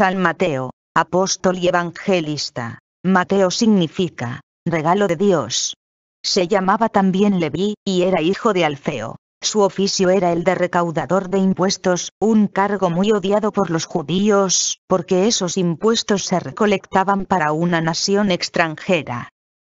San Mateo, apóstol y evangelista. Mateo significa, regalo de Dios. Se llamaba también Leví, y era hijo de Alfeo. Su oficio era el de recaudador de impuestos, un cargo muy odiado por los judíos, porque esos impuestos se recolectaban para una nación extranjera.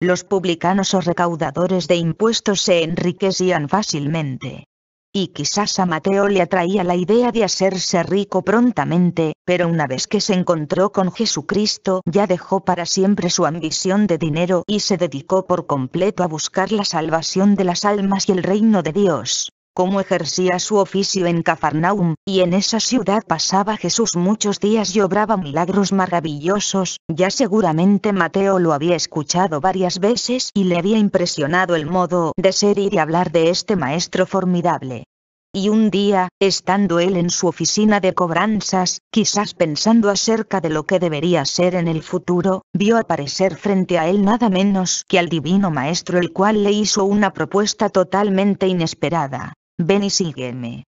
Los publicanos o recaudadores de impuestos se enriquecían fácilmente y quizás a Mateo le atraía la idea de hacerse rico prontamente, pero una vez que se encontró con Jesucristo ya dejó para siempre su ambición de dinero y se dedicó por completo a buscar la salvación de las almas y el reino de Dios cómo ejercía su oficio en Cafarnaum, y en esa ciudad pasaba Jesús muchos días y obraba milagros maravillosos, ya seguramente Mateo lo había escuchado varias veces y le había impresionado el modo de ser y de hablar de este maestro formidable. Y un día, estando él en su oficina de cobranzas, quizás pensando acerca de lo que debería ser en el futuro, vio aparecer frente a él nada menos que al divino maestro el cual le hizo una propuesta totalmente inesperada. Ven y sígueme.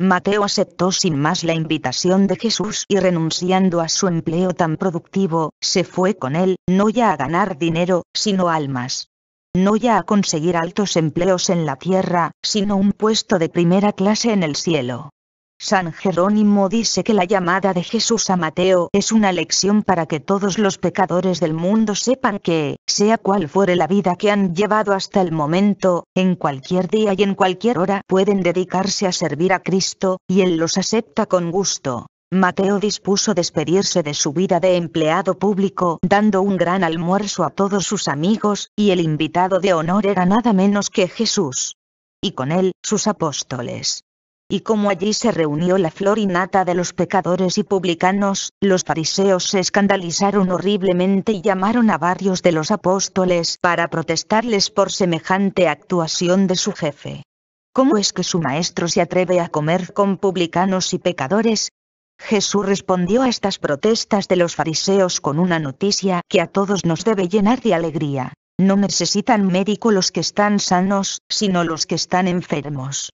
Mateo aceptó sin más la invitación de Jesús y renunciando a su empleo tan productivo, se fue con él, no ya a ganar dinero, sino almas. No ya a conseguir altos empleos en la tierra, sino un puesto de primera clase en el cielo. San Jerónimo dice que la llamada de Jesús a Mateo es una lección para que todos los pecadores del mundo sepan que, sea cual fuere la vida que han llevado hasta el momento, en cualquier día y en cualquier hora pueden dedicarse a servir a Cristo, y Él los acepta con gusto. Mateo dispuso despedirse de su vida de empleado público dando un gran almuerzo a todos sus amigos, y el invitado de honor era nada menos que Jesús. Y con él, sus apóstoles y como allí se reunió la flor nata de los pecadores y publicanos, los fariseos se escandalizaron horriblemente y llamaron a varios de los apóstoles para protestarles por semejante actuación de su jefe. ¿Cómo es que su maestro se atreve a comer con publicanos y pecadores? Jesús respondió a estas protestas de los fariseos con una noticia que a todos nos debe llenar de alegría. No necesitan médico los que están sanos, sino los que están enfermos.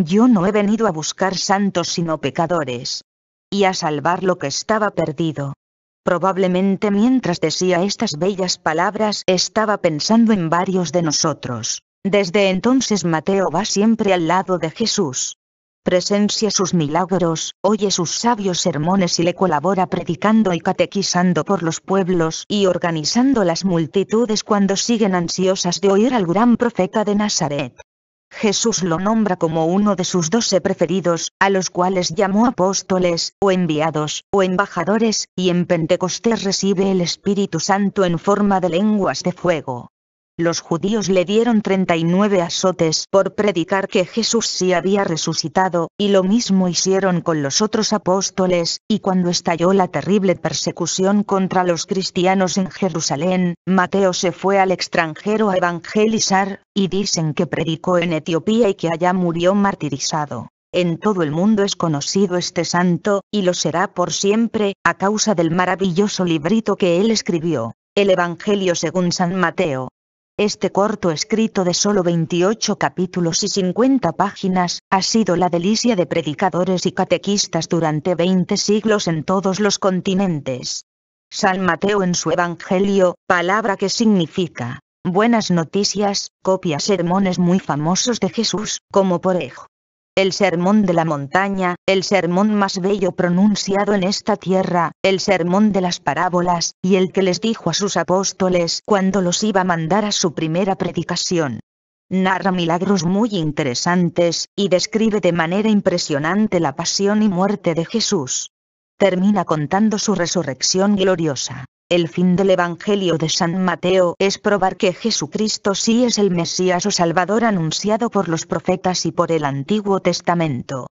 Yo no he venido a buscar santos sino pecadores. Y a salvar lo que estaba perdido. Probablemente mientras decía estas bellas palabras estaba pensando en varios de nosotros. Desde entonces Mateo va siempre al lado de Jesús. Presencia sus milagros, oye sus sabios sermones y le colabora predicando y catequizando por los pueblos y organizando las multitudes cuando siguen ansiosas de oír al gran profeta de Nazaret. Jesús lo nombra como uno de sus doce preferidos, a los cuales llamó apóstoles, o enviados, o embajadores, y en Pentecostés recibe el Espíritu Santo en forma de lenguas de fuego los judíos le dieron 39 azotes por predicar que Jesús sí había resucitado, y lo mismo hicieron con los otros apóstoles, y cuando estalló la terrible persecución contra los cristianos en Jerusalén, Mateo se fue al extranjero a evangelizar, y dicen que predicó en Etiopía y que allá murió martirizado. En todo el mundo es conocido este santo, y lo será por siempre, a causa del maravilloso librito que él escribió, el Evangelio según San Mateo. Este corto escrito de solo 28 capítulos y 50 páginas, ha sido la delicia de predicadores y catequistas durante 20 siglos en todos los continentes. San Mateo en su Evangelio, palabra que significa, buenas noticias, copia sermones muy famosos de Jesús, como por ejemplo, el sermón de la montaña, el sermón más bello pronunciado en esta tierra, el sermón de las parábolas, y el que les dijo a sus apóstoles cuando los iba a mandar a su primera predicación. Narra milagros muy interesantes, y describe de manera impresionante la pasión y muerte de Jesús. Termina contando su resurrección gloriosa. El fin del Evangelio de San Mateo es probar que Jesucristo sí es el Mesías o Salvador anunciado por los profetas y por el Antiguo Testamento.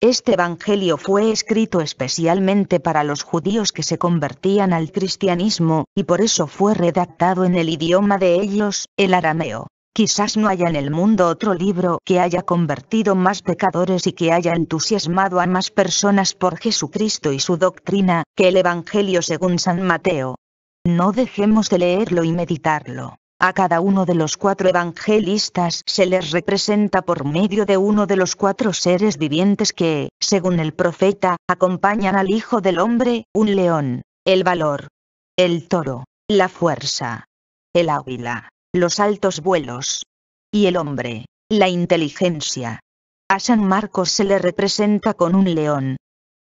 Este Evangelio fue escrito especialmente para los judíos que se convertían al cristianismo, y por eso fue redactado en el idioma de ellos, el arameo. Quizás no haya en el mundo otro libro que haya convertido más pecadores y que haya entusiasmado a más personas por Jesucristo y su doctrina, que el Evangelio según San Mateo. No dejemos de leerlo y meditarlo. A cada uno de los cuatro evangelistas se les representa por medio de uno de los cuatro seres vivientes que, según el profeta, acompañan al Hijo del Hombre, un león, el valor, el toro, la fuerza, el águila, los altos vuelos, y el hombre, la inteligencia. A San Marcos se le representa con un león,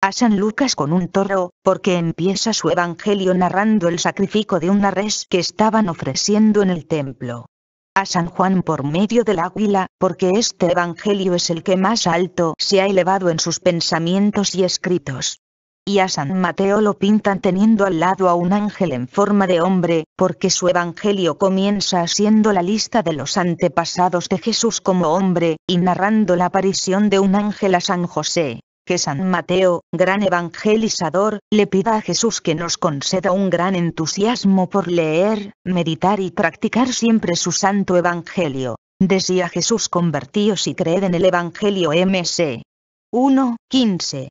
a San Lucas con un toro, porque empieza su evangelio narrando el sacrificio de una res que estaban ofreciendo en el templo. A San Juan por medio del águila, porque este evangelio es el que más alto se ha elevado en sus pensamientos y escritos y a San Mateo lo pintan teniendo al lado a un ángel en forma de hombre, porque su evangelio comienza haciendo la lista de los antepasados de Jesús como hombre, y narrando la aparición de un ángel a San José, que San Mateo, gran evangelizador, le pida a Jesús que nos conceda un gran entusiasmo por leer, meditar y practicar siempre su santo evangelio. Decía Jesús convertíos y creed en el evangelio MC. 1, 15.